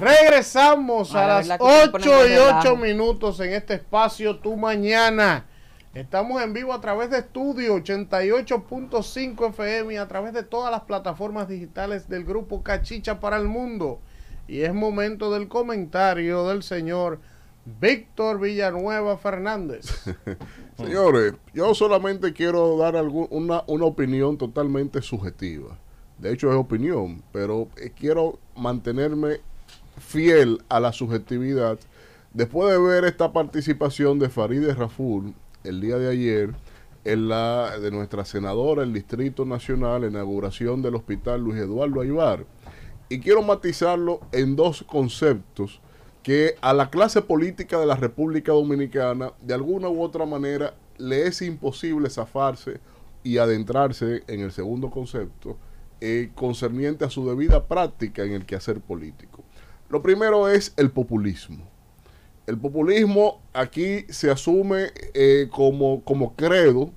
Regresamos a, las 8 y 8 minutos en este espacio Tu Mañana. Estamos en vivo a través de Estudio 88.5 FM y a través de todas las plataformas digitales del grupo Cachicha para el Mundo. Y es momento del comentario del señor Víctor Villanueva Fernández. Señores, yo solamente quiero dar una, una opinión totalmente subjetiva. De hecho es opinión, pero eh, quiero mantenerme fiel a la subjetividad. Después de ver esta participación de Farideh Raful el día de ayer en la de nuestra senadora el Distrito Nacional, en la inauguración del Hospital Luis Eduardo Aybar. Y quiero matizarlo en dos conceptos que a la clase política de la República Dominicana, de alguna u otra manera, le es imposible zafarse y adentrarse en el segundo concepto eh, concerniente a su debida práctica en el quehacer político. Lo primero es el populismo. El populismo aquí se asume eh, como, como credo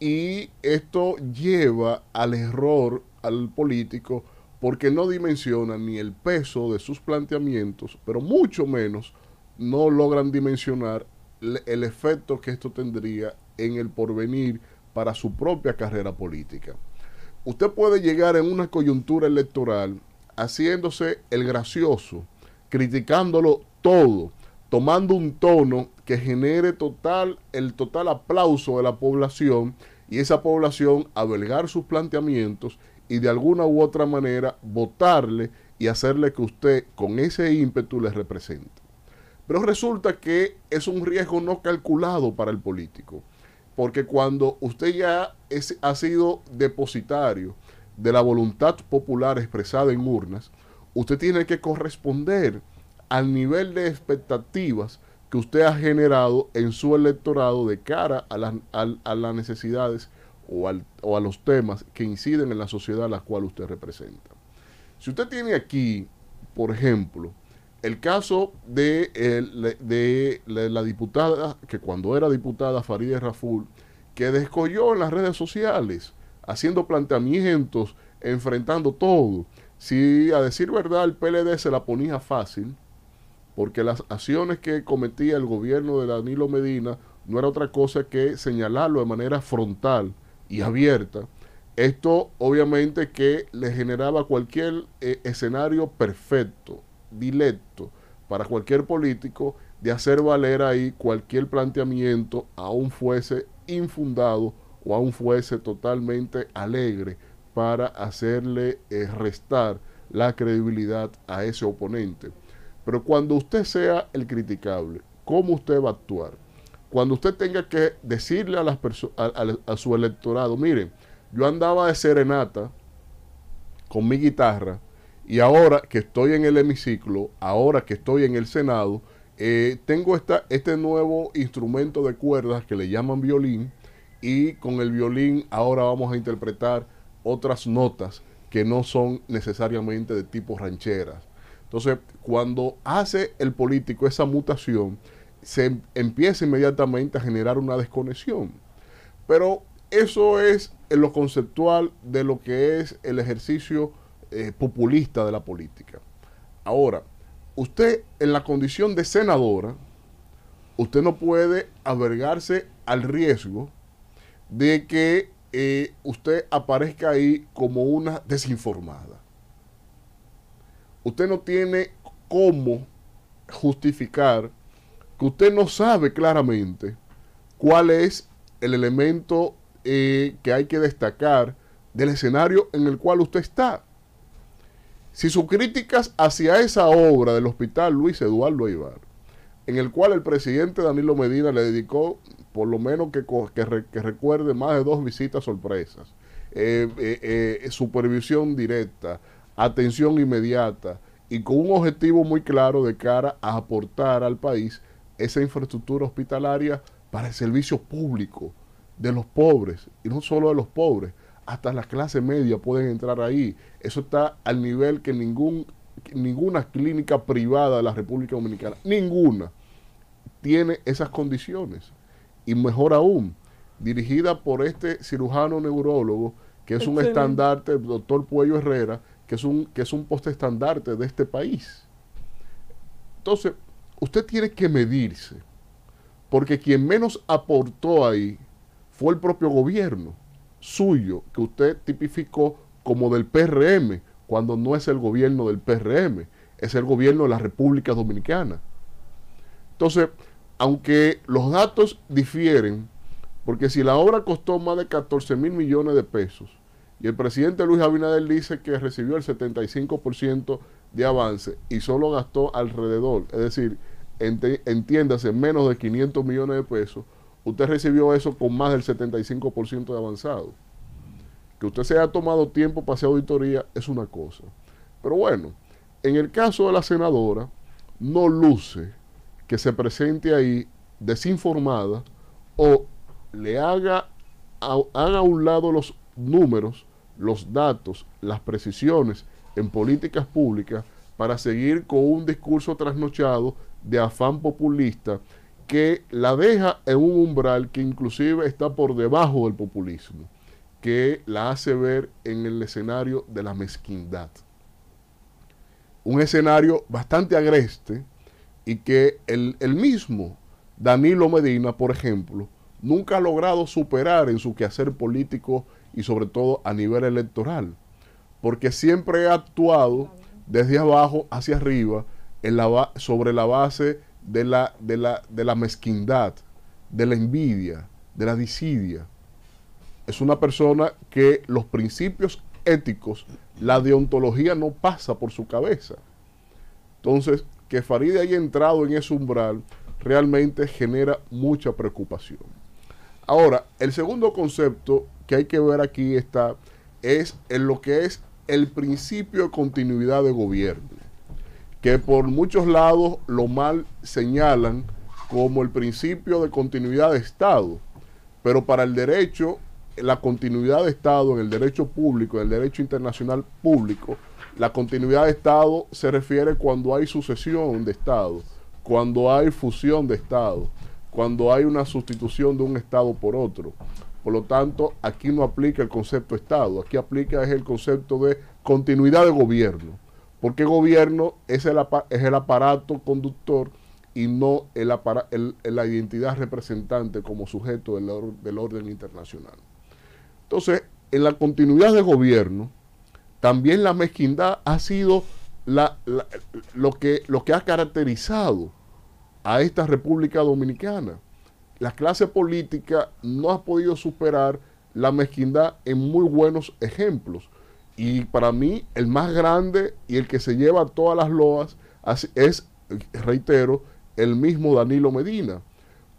y esto lleva al error al político porque no dimensiona ni el peso de sus planteamientos, pero mucho menos no logran dimensionar el efecto que esto tendría en el porvenir para su propia carrera política. Usted puede llegar en una coyuntura electoral haciéndose el gracioso, criticándolo todo, tomando un tono que genere total, el total aplauso de la población y esa población abelgar sus planteamientos y de alguna u otra manera votarle y hacerle que usted con ese ímpetu le represente. Pero resulta que es un riesgo no calculado para el político, porque cuando usted ya ha sido depositario, de la voluntad popular expresada en urnas, usted tiene que corresponder al nivel de expectativas que usted ha generado en su electorado de cara a, las, necesidades o, o, a los temas que inciden en la sociedad a la cual usted representa. Si usted tiene aquí, por ejemplo, el caso de, la diputada, que cuando era diputada Farideh Raful, que descolló en las redes sociales haciendo planteamientos, enfrentando todo. Si a decir verdad el PLD se la ponía fácil, porque las acciones que cometía el gobierno de Danilo Medina no era otra cosa que señalarlo de manera frontal y abierta. Esto obviamente que le generaba cualquier eh, escenario perfecto, directo, para cualquier político de hacer valer ahí cualquier planteamiento, aún fuese infundado o aún fuese totalmente alegre para hacerle eh, restar la credibilidad a ese oponente. Pero cuando usted sea el criticable, ¿cómo usted va a actuar? Cuando usted tenga que decirle a, las a, su electorado, miren, yo andaba de serenata con mi guitarra y ahora que estoy en el hemiciclo, ahora que estoy en el Senado, eh, tengo este nuevo instrumento de cuerdas que le llaman violín, y con el violín ahora vamos a interpretar otras notas que no son necesariamente de tipo rancheras. Entonces, cuando hace el político esa mutación, se em-, empieza inmediatamente a generar una desconexión. Pero eso es en lo conceptual de lo que es el ejercicio eh, populista de la política. Ahora, usted en la condición de senadora, usted no puede albergarse al riesgo de que eh, usted aparezca ahí como una desinformada. Usted no tiene cómo justificar que usted no sabe claramente cuál es el elemento eh, que hay que destacar del escenario en el cual usted está. Si sus críticas hacia esa obra del hospital Luis Eduardo Ibar, en el cual el presidente Danilo Medina le dedicó por lo menos que, recuerde más de dos visitas sorpresas, eh, eh, eh, supervisión directa, atención inmediata y con un objetivo muy claro de cara a aportar al país esa infraestructura hospitalaria para el servicio público de los pobres, y no solo de los pobres, hasta la clase media pueden entrar ahí. Eso está al nivel que ningún, ninguna clínica privada de la República Dominicana, ninguna, tiene esas condiciones y mejor aún, dirigida por este cirujano neurólogo, que es un estandarte, el doctor Puello Herrera, que es un, que es un de este país. Entonces, usted tiene que medirse, porque quien menos aportó ahí fue el propio gobierno suyo, que usted tipificó como del PRM, cuando no es el gobierno del PRM, es el gobierno de la República Dominicana. Entonces, aunque los datos difieren, porque si la obra costó más de 14 mil millones de pesos y el presidente Luis Abinader dice que recibió el 75% de avance y solo gastó alrededor, es decir, entiéndase, menos de 500 millones de pesos, usted recibió eso con más del 75% de avanzado. Que usted se haya tomado tiempo para hacer auditoría es una cosa. Pero bueno, en el caso de la senadora, no luce que se presente ahí desinformada o le haga a, a un lado los números, los datos, las precisiones en políticas públicas para seguir con un discurso trasnochado de afán populista que la deja en un umbral que inclusive está por debajo del populismo, que la hace ver en el escenario de la mezquindad. Un escenario bastante agreste, y que el, mismo Danilo Medina, por ejemplo, nunca ha logrado superar en su quehacer político y sobre todo a nivel electoral, porque siempre ha actuado desde abajo hacia arriba sobre la base de la, de, de la mezquindad, de la envidia, de la disidia. Es una persona que los principios éticos, la deontología no pasa por su cabeza. Entonces, que Farideh haya entrado en ese umbral realmente genera mucha preocupación. Ahora, el segundo concepto que hay que ver aquí está, es en lo que es el principio de continuidad de gobierno, que por muchos lados lo mal señalan como el principio de continuidad de Estado, pero para el derecho, la continuidad de Estado en el derecho público, en el derecho internacional público, la continuidad de Estado se refiere cuando hay sucesión de Estado, cuando hay fusión de Estado, cuando hay una sustitución de un Estado por otro. Por lo tanto, aquí no aplica el concepto Estado, aquí aplica es el concepto de continuidad de gobierno, porque gobierno es el, es el aparato conductor y no la identidad representante como sujeto del, del orden internacional. Entonces, en la continuidad de gobierno, también la mezquindad ha sido la, lo, que, lo que ha caracterizado a esta República Dominicana. La clase política no ha podido superar la mezquindad en muy buenos ejemplos. Y para mí, el más grande y el que se lleva todas las loas es, reitero, el mismo Danilo Medina.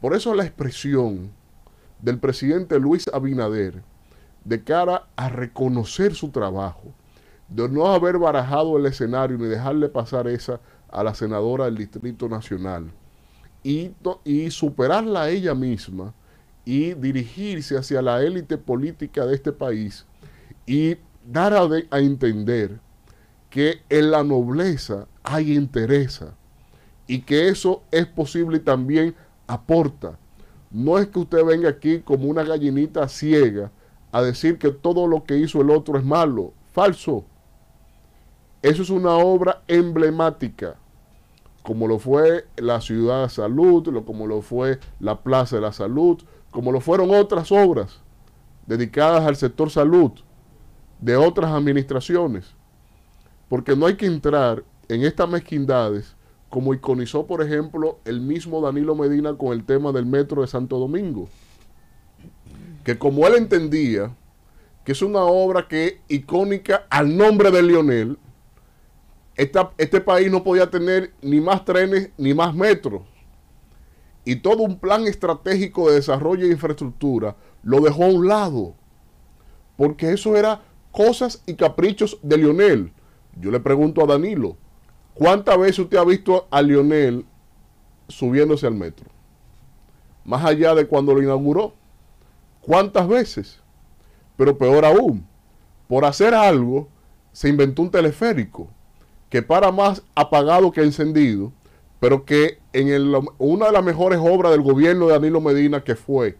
Por eso la expresión del presidente Luis Abinader de cara a reconocer su trabajo, de no haber barajado el escenario ni dejarle pasar esa a la senadora del Distrito Nacional y, superarla a ella misma y dirigirse hacia la élite política de este país y dar a, entender que en la nobleza hay interés y que eso es posible y también aporta. No es que usted venga aquí como una gallinita ciega a decir que todo lo que hizo el otro es malo. Falso. Eso es una obra emblemática, como lo fue la Ciudad de Salud, lo, como lo fue la Plaza de la Salud, como lo fueron otras obras dedicadas al sector salud de otras administraciones. Porque no hay que entrar en estas mezquindades como iconizó, por ejemplo, el mismo Danilo Medina con el tema del metro de Santo Domingo. Que como él entendía que es una obra que icónica al nombre de Lionel, este país no podía tener ni más trenes ni más metros. Y todo un plan estratégico de desarrollo e infraestructura lo dejó a un lado. Porque eso era cosas y caprichos de Lionel. Yo le pregunto a Danilo, ¿cuántas veces usted ha visto a Lionel subiéndose al metro? Más allá de cuando lo inauguró. ¿Cuántas veces? Pero peor aún, por hacer algo, se inventó un teleférico que para más apagado que encendido, pero que en una de las mejores obras del gobierno de Danilo Medina que fue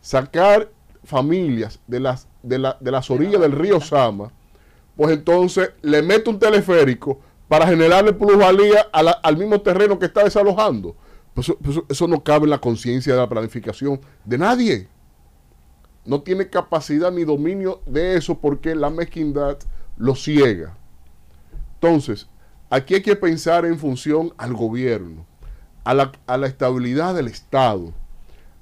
sacar familias de las, de, orillas del río Sama, pues entonces le mete un teleférico para generarle plusvalía al mismo terreno que está desalojando. Pues pues eso no cabe en la conciencia de la planificación de nadie. No tiene capacidad ni dominio de eso porque la mezquindad lo ciega. Entonces, aquí hay que pensar en función al gobierno, a la, estabilidad del Estado,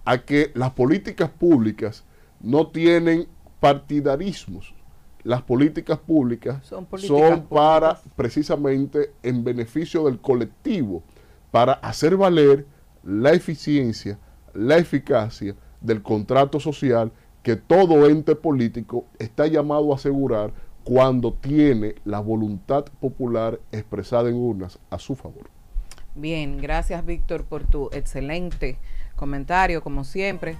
a que las políticas públicas no tienen partidarismos. Las políticas públicas son, para precisamente en beneficio del colectivo, para hacer valer la eficiencia, la eficacia del contrato social que todo ente político está llamado a asegurar cuando tiene la voluntad popular expresada en urnas a su favor. Bien, gracias Víctor por tu excelente comentario, como siempre.